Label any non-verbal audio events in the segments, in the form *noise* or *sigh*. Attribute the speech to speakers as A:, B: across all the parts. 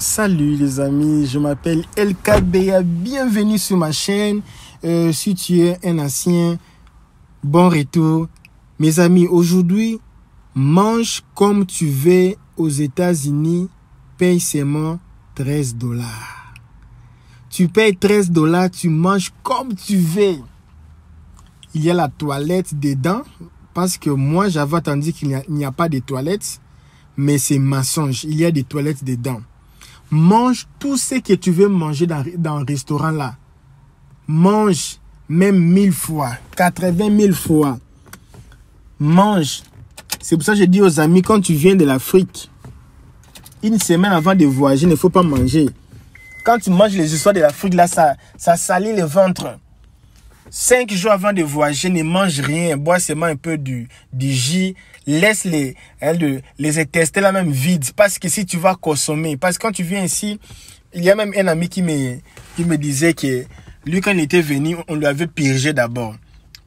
A: Salut les amis, je m'appelle LKBA, bienvenue sur ma chaîne. Euh, si tu es un ancien, bon retour. Mes amis, aujourd'hui, mange comme tu veux aux États-Unis, paye seulement 13 dollars. Tu payes 13 dollars, tu manges comme tu veux. Il y a la toilette dedans, parce que moi j'avais entendu qu'il n'y a, pas de toilette, mais c'est mensonge, il y a des toilettes dedans. Mange tout ce que tu veux manger dans, dans un restaurant là. Mange même mille fois, 80 mille fois. Mange. C'est pour ça que je dis aux amis, quand tu viens de l'Afrique, une semaine avant de voyager, il ne faut pas manger. Quand tu manges les histoires de l'Afrique, là, ça, ça salit le ventre. Cinq jours avant de voyager, ne mange rien, bois seulement un peu du, du jus, laisse les, hein, les intestins là même vides, parce que si tu vas consommer, parce que quand tu viens ici, il y a même un ami qui me, qui me disait que lui, quand il était venu, on lui avait purgé d'abord.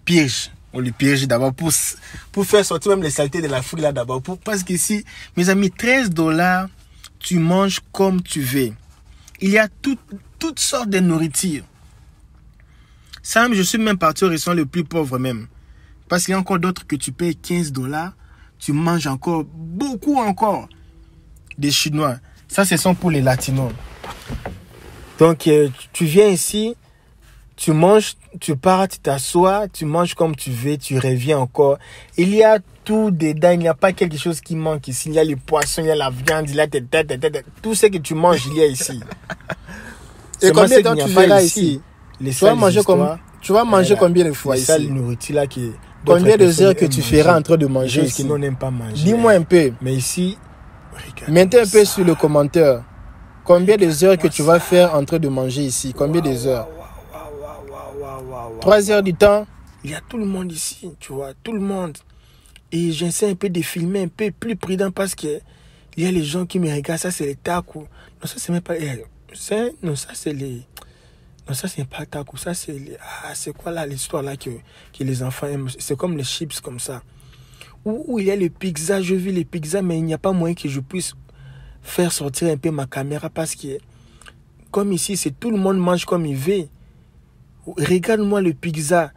A: Pirge. On lui purge d'abord pour, pour faire sortir même les saletés de la foule là d'abord. Parce que si, mes amis, 13 dollars, tu manges comme tu veux. Il y a tout, toutes sortes de nourritures. Sam, je suis même parti au restaurant le plus pauvre même. Parce qu'il y a encore d'autres que tu payes 15 dollars, tu manges encore beaucoup encore des Chinois. Ça, ce sont pour les Latinos. Donc, euh, tu viens ici, tu manges, tu pars, tu t'assois, tu manges comme tu veux, tu reviens encore. Il y a tout dedans, il n'y a pas quelque chose qui manque ici. Il y a les poissons, il y a la viande, il y a tes têtes, tout ce que tu manges, il y a ici. Et combien de temps tu vas ici, ici tu vas manger comme, tu vas manger combien de fois ici là qui combien de heures que tu feras en train de manger ici pas manger hein. dis-moi un peu mais ici mettez un peu sur le commentaire combien de heures que tu vas faire en train de manger ici combien d'heures de heures trois heures du temps il y a tout le monde ici tu vois tout le monde et j'essaie un peu de filmer un peu plus prudent parce que il y a les gens qui me regardent ça c'est les tacos non ça c'est même pas non ça c'est les non, ça, c'est pas ou Ça, c'est ah, quoi là l'histoire là que, que les enfants aiment C'est comme les chips comme ça. Où, il y a le pizza je vis le pizza, mais il n'y a pas moyen que je puisse faire sortir un peu ma caméra parce que, comme ici, c'est tout le monde mange comme il veut. Regarde-moi le pizza.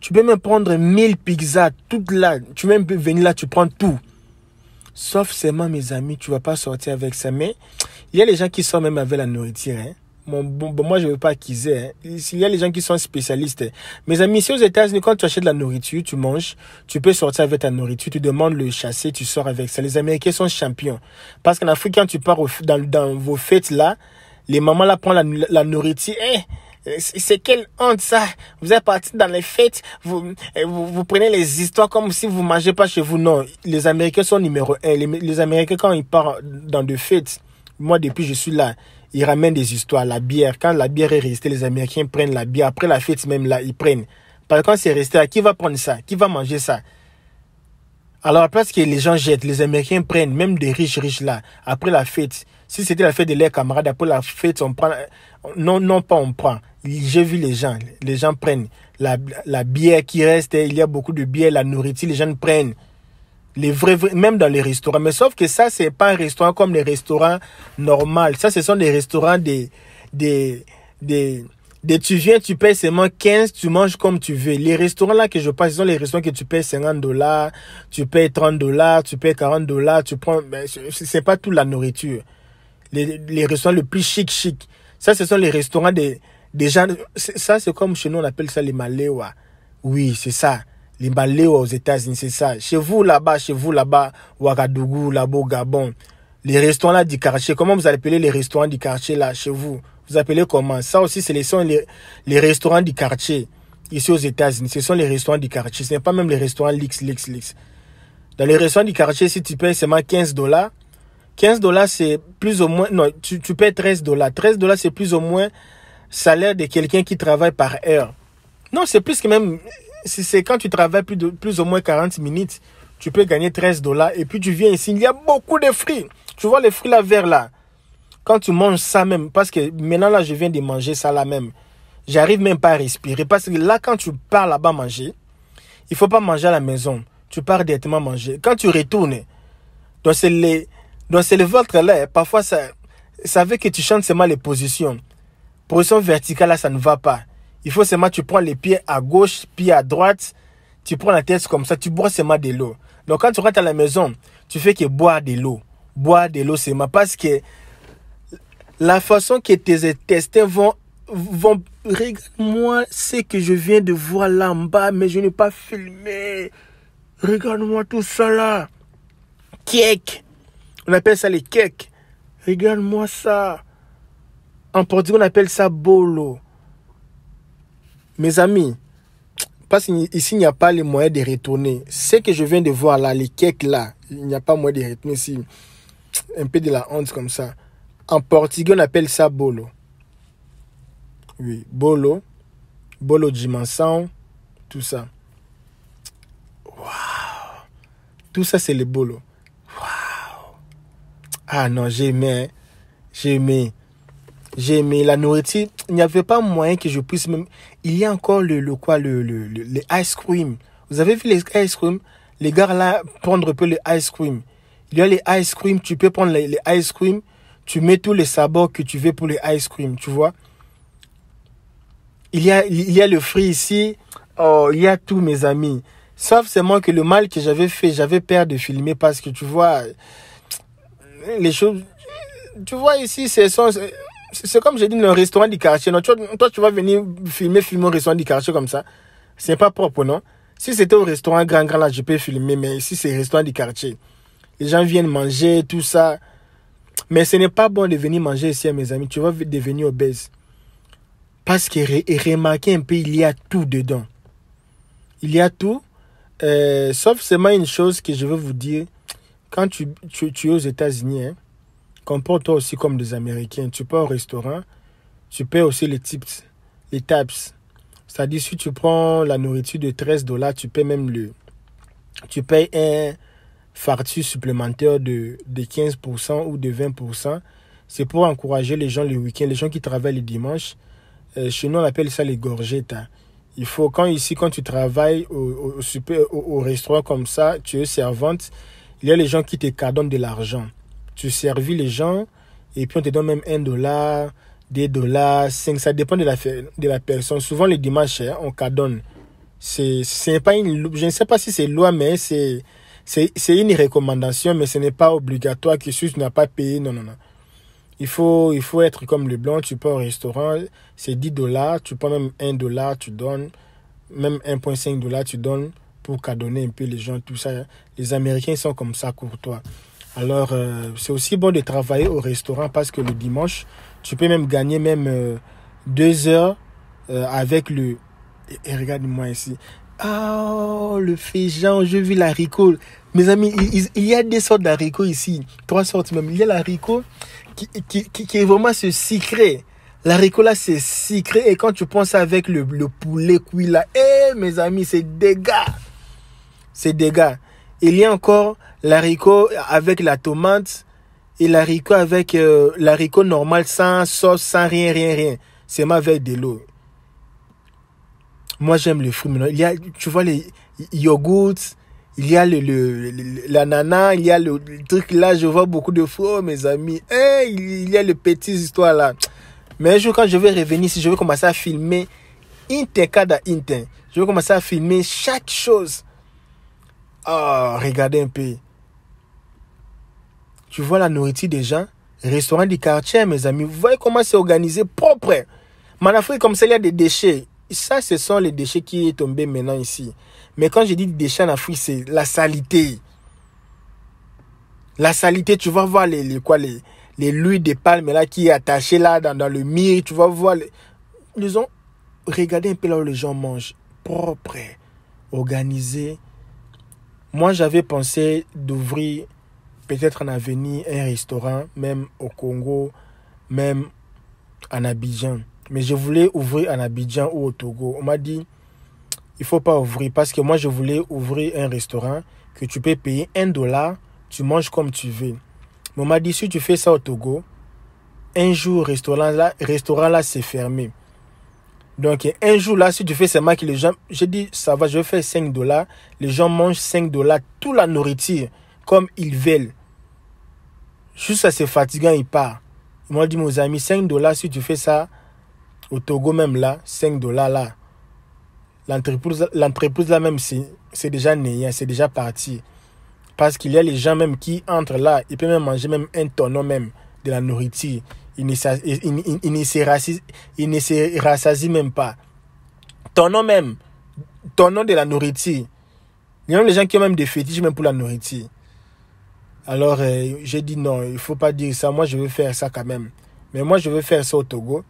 A: Tu peux même prendre 1000 pizzas, toutes là. Tu peux même venir là, tu prends tout. Sauf seulement, mes amis, tu ne vas pas sortir avec ça. Mais il y a les gens qui sortent même avec la nourriture. Hein moi, je veux pas acquiser. Hein. Il y a les gens qui sont spécialistes. Hein. Mes amis, si aux États-Unis, quand tu achètes de la nourriture, tu manges, tu peux sortir avec ta nourriture, tu demandes le chasser, tu sors avec ça. Les Américains sont champions. Parce qu'en Afrique, quand tu pars dans, vos fêtes là, les mamans là prennent la, nourriture. Hein. Euh, c'est quelle honte ça Vous êtes parti dans les fêtes, euh, vous, vous, prenez les histoires comme si vous mangez pas chez vous. Non, les Américains sont numéro un. les Américains quand ils partent dans des fêtes, moi depuis je suis là, ils ramènent des histoires. La bière, quand la bière est restée, les Américains prennent la bière. Après la fête même, là, ils prennent. Parce que quand c'est resté, qui va prendre ça Qui va manger ça alors, après ce que les gens jettent, les Américains prennent, même des riches, riches là, après la fête. Si c'était la fête de leurs camarades, après la fête, on prend, non, non pas on prend. J'ai vu les gens, les gens prennent la, la bière qui reste, il y a beaucoup de bière, la nourriture, les gens prennent. Les vrais, même dans les restaurants. Mais sauf que ça, c'est pas un restaurant comme les restaurants normaux. Ça, ce sont des restaurants des, des, des, tu viens, tu payes seulement 15, tu manges comme tu veux. Les restaurants là que je passe, ce sont les restaurants que tu payes 50 dollars, tu payes 30 dollars, tu payes 40 dollars, tu prends, ben, c'est pas tout la nourriture. Les, les restaurants le plus chic chic. Ça, ce sont les restaurants des, des gens, ça, c'est comme chez nous, on appelle ça les Maléwa. Oui, c'est ça. Les Limbalewa aux États-Unis, c'est ça. Chez vous là-bas, chez vous là-bas, Ouagadougou, là-bas au Gabon. Les restaurants là du quartier, comment vous appelez les restaurants du quartier là chez vous Vous appelez comment Ça aussi, ce sont les, restaurants du quartier. Ici aux États-Unis, ce sont les restaurants du quartier. Ce n'est pas même les restaurants Lix, Lix, Lix. Dans les restaurants du quartier, si tu payes seulement 15 dollars, 15 dollars c'est plus ou moins, non, tu, tu payes 13 dollars. 13 dollars c'est plus ou moins salaire de quelqu'un qui travaille par heure. Non, c'est plus que même c'est quand tu travailles plus, de, plus ou moins 40 minutes, tu peux gagner 13 dollars. Et puis tu viens ici, il y a beaucoup de fruits. Tu vois les fruits là vers là. Quand tu manges ça même, parce que maintenant là, je viens de manger ça là même. J'arrive même pas à respirer. Parce que là, quand tu pars là-bas manger, il faut pas manger à la maison. Tu pars directement manger. Quand tu retournes, Dans c'est les, donc c'est le ventre là. Parfois, ça, ça veut que tu chantes seulement les positions. Position verticale là, ça ne va pas. Il faut seulement, tu prends les pieds à gauche, pieds à droite, tu prends la tête comme ça, tu bois seulement de l'eau. Donc quand tu rentres à la maison, tu fais que boire de l'eau. Boire de l'eau seulement parce que la façon que tes intestins vont, vont, regarde-moi ce que je viens de voir là en bas, mais je n'ai pas filmé. Regarde-moi tout ça là. Cake. On appelle ça les cakes. Regarde-moi ça. En portugais, on appelle ça bolo. Mes amis, parce qu'ici, il n'y a pas les moyens de retourner. Ce que je viens de voir là, les cakes là, il n'y a pas moyen de retourner ici. Un peu de la honte comme ça. En portugais, on appelle ça bolo. Oui, bolo. Bolo dimension, tout ça. Waouh! Tout ça, c'est le bolo. Waouh! Ah non, j'ai aimé. Hein. J'ai aimé j'ai aimé la nourriture. Il n'y avait pas moyen que je puisse même. Il y a encore le, quoi, le, le, les ice cream. Vous avez vu les ice cream? Les gars là, prendre un peu les ice cream. Il y a les ice cream, tu peux prendre les, ice cream, tu mets tous les sabots que tu veux pour les ice cream, tu vois. Il y a, il y a le fruit ici. Oh, il y a tout, mes amis. Sauf c'est moi que le mal que j'avais fait, j'avais peur de filmer parce que tu vois, les choses, tu vois ici, c'est sans c'est comme j'ai dit, le restaurant du quartier. Non, toi, tu vas venir filmer, filmer au restaurant du quartier comme ça. C'est pas propre, non? Si c'était au restaurant grand, grand, là, je peux filmer, mais ici, c'est restaurant du quartier. Les gens viennent manger, tout ça. Mais ce n'est pas bon de venir manger ici, hein, mes amis. Tu vas devenir obèse. Parce que, remarquez un peu, il y a tout dedans. Il y a tout. Euh, sauf seulement une chose que je veux vous dire. Quand tu, tu, tu es aux États-Unis, hein, Comporte-toi aussi comme des Américains. Tu pars au restaurant, tu paies aussi les tips, les taps. C'est-à-dire, si tu prends la nourriture de 13 dollars, tu paies même le. Tu payes un fartu supplémentaire de, de 15% ou de 20%. C'est pour encourager les gens le week-end, les gens qui travaillent le dimanche. Euh, chez nous, on appelle ça les gorgettes. Hein. Il faut, quand ici, quand tu travailles au, au, restaurant comme ça, tu es servante, il y a les gens qui te cadonnent de l'argent tu servis les gens et puis on te donne même un dollar, des dollars, 5, ça dépend de la, de la personne. Souvent les dimanches, hein, on cadonne. C'est pas une, je ne sais pas si c'est loi, mais c'est, c'est une recommandation, mais ce n'est pas obligatoire que si tu n'as pas payé, non, non, non. Il faut, il faut être comme le blanc, tu peux au restaurant, c'est 10 dollars, tu prends même 1 dollar, tu donnes, même 1,5 dollars, tu donnes pour cadonner un peu les gens, tout ça. Les Américains sont comme ça courtois. Alors, euh, c'est aussi bon de travailler au restaurant parce que le dimanche, tu peux même gagner même euh, deux heures euh, avec le... Et, regarde-moi ici. Ah, le féjan, je vis l'haricot. Mes amis, il, y a des sortes d'haricots ici. Trois sortes même. Il y a l'haricot qui, qui, est vraiment ce secret. L'haricot là, c'est secret. Et quand tu penses avec le, poulet cuit là, eh, mes amis, c'est dégâts. C'est dégâts. Il y a encore l'haricot avec la tomate et l'haricot avec euh, l'haricot normal sans sauce, sans rien, rien, rien. C'est ma veille de l'eau. Moi, j'aime le fruit. Il y a, tu vois, les yogourts, il y a le, le, l'ananas, il y a le, truc là. Je vois beaucoup de fruits. Oh, mes amis, il y a les petites histoires là. Mais un jour, quand je vais revenir, si je vais commencer à filmer, intercada inter, je vais commencer à filmer chaque chose. Oh, regardez un peu. Tu vois la nourriture des gens. Restaurant du quartier, mes amis. Vous voyez comment c'est organisé propre. Mais en Afrique, comme ça, il y a des déchets. Ça, ce sont les déchets qui est tombés maintenant ici. Mais quand je dis déchets en Afrique, c'est la saleté. La salité tu vas voir les, les quoi, les, les de palme là qui est attachée là dans, le mire. Tu vas voir les... Ils ont regardez un peu là où les gens mangent. Propre, organisé. Moi, j'avais pensé d'ouvrir peut-être en avenir un restaurant, même au Congo, même en Abidjan. Mais je voulais ouvrir en Abidjan ou au Togo. On m'a dit, il faut pas ouvrir parce que moi, je voulais ouvrir un restaurant que tu peux payer un dollar, tu manges comme tu veux. Mais on m'a dit, si tu fais ça au Togo, un jour, restaurant là, restaurant là, c'est fermé. Donc, un jour là, si tu fais ce que les gens, j'ai dit, ça va, je fais 5 dollars, les gens mangent 5 dollars, toute la nourriture, comme ils veulent. Juste c'est fatigant, il part. moi m'ont dit, mes amis, 5 dollars, si tu fais ça, au Togo même là, 5 dollars là. L'entreprise, là même, c'est, c'est déjà né, c'est déjà parti. Parce qu'il y a les gens même qui entrent là, ils peuvent même manger même un tonneau même de la nourriture. Ils ne, se, ils ne rassasient même pas. Tonneau même, tonneau de la nourriture. Il y a même les gens qui ont même des fétiches même pour la nourriture. Alors, euh, j'ai dit non, il ne faut pas dire ça. Moi, je veux faire ça quand même. Mais moi, je veux faire ça au Togo.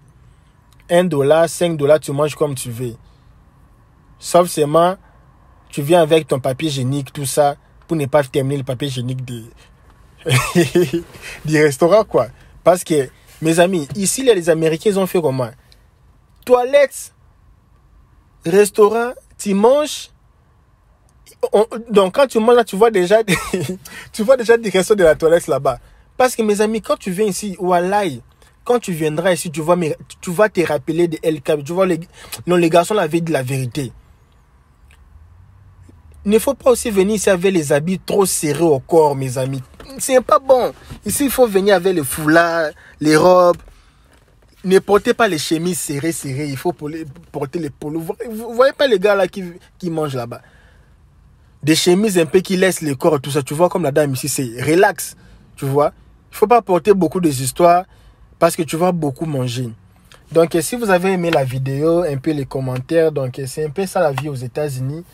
A: 1 dollar, 5 dollars, tu manges comme tu veux. Sauf seulement, tu viens avec ton papier génique, tout ça, pour ne pas terminer le papier génique *laughs* du des restaurants, quoi. Parce que, mes amis, ici, les Américains, ils ont fait comment Toilettes, restaurant, tu manges, donc quand tu manges là, tu vois déjà des, *laughs* tu vois déjà des questions de la toilette là-bas. Parce que mes amis, quand tu viens ici, Ou Wallahi, quand tu viendras ici, tu vas, tu vas te rappeler de LK. Tu vois, les, non, les garçons l'avaient de la vérité. Il ne faut pas aussi venir ici avec les habits trop serrés au corps, mes amis. C'est pas bon. Ici, il faut venir avec les foulards, les robes. Ne portez pas les chemises serrées, serrées. Il faut porter les polos. Vous voyez pas les gars là qui, qui mangent là-bas des chemises un peu qui laissent les corps, tout ça. Tu vois, comme la dame ici, c'est relax. Tu vois, il faut pas porter beaucoup des histoires parce que tu vas beaucoup manger. Donc, si vous avez aimé la vidéo, un peu les commentaires, donc c'est un peu ça la vie aux États-Unis.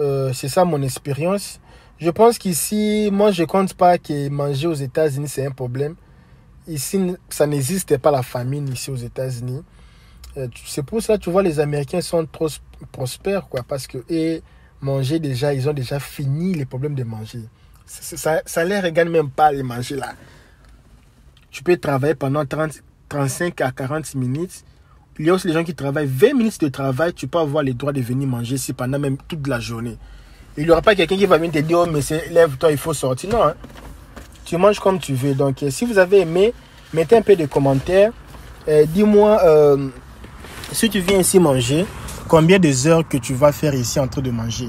A: Euh, c'est ça mon expérience. Je pense qu'ici, moi, je compte pas que manger aux États-Unis, c'est un problème. Ici, ça n'existe pas la famine ici aux États-Unis. Euh, c'est pour ça, tu vois, les Américains sont trop prospères, quoi, parce que et manger déjà, ils ont déjà fini les problèmes de manger. Ça, ça les regarde même pas les manger là. Tu peux travailler pendant 30, 35 à 40 minutes. Il y a aussi les gens qui travaillent 20 minutes de travail, tu peux avoir le droit de venir manger ici pendant même toute la journée. Il n'y aura pas quelqu'un qui va venir te dire, oh, mais lève-toi, il faut sortir. Non, hein. tu manges comme tu veux. Donc, euh, si vous avez aimé, mettez un peu de commentaires. Euh, dis-moi, euh, si tu viens ici manger, Combien de heures que tu vas faire ici en train de manger